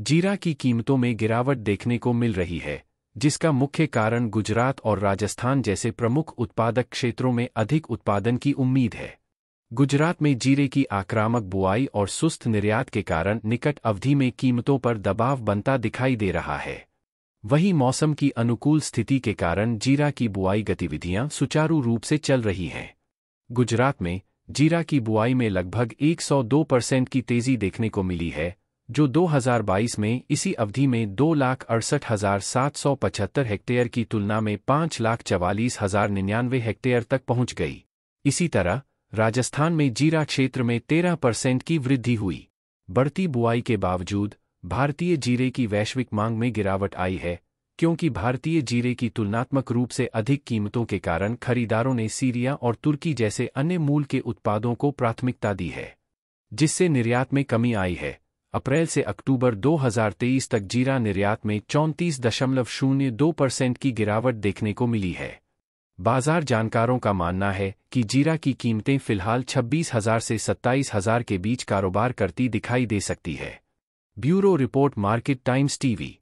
जीरा की कीमतों में गिरावट देखने को मिल रही है जिसका मुख्य कारण गुजरात और राजस्थान जैसे प्रमुख उत्पादक क्षेत्रों में अधिक उत्पादन की उम्मीद है गुजरात में जीरे की आक्रामक बुआई और सुस्त निर्यात के कारण निकट अवधि में कीमतों पर दबाव बनता दिखाई दे रहा है वहीं मौसम की अनुकूल स्थिति के कारण जीरा की बुआई गतिविधियां सुचारू रूप से चल रही हैं गुजरात में जीरा की बुआई में लगभग 102 परसेंट की तेजी देखने को मिली है जो 2022 में इसी अवधि में दो लाख अड़सठ हजार सात सौ पचहत्तर हेक्टेयर की तुलना में पाँच लाख चवालीस हजार निन्यानवे हेक्टेयर तक पहुंच गई इसी तरह राजस्थान में जीरा क्षेत्र में तेरह परसेंट की वृद्धि हुई बढ़ती बुआई के बावजूद भारतीय जीरे की वैश्विक मांग में गिरावट आई है क्योंकि भारतीय जीरे की तुलनात्मक रूप से अधिक कीमतों के कारण खरीदारों ने सीरिया और तुर्की जैसे अन्य मूल के उत्पादों को प्राथमिकता दी है जिससे निर्यात में कमी आई है अप्रैल से अक्टूबर 2023 तक जीरा निर्यात में चौंतीस दशमलव शून्य दो परसेंट की गिरावट देखने को मिली है बाजार जानकारों का मानना है कि जीरा की कीमतें फिलहाल छब्बीस हजार से सत्ताईस हजार के बीच कारोबार करती दिखाई दे सकती है bureau report market times TV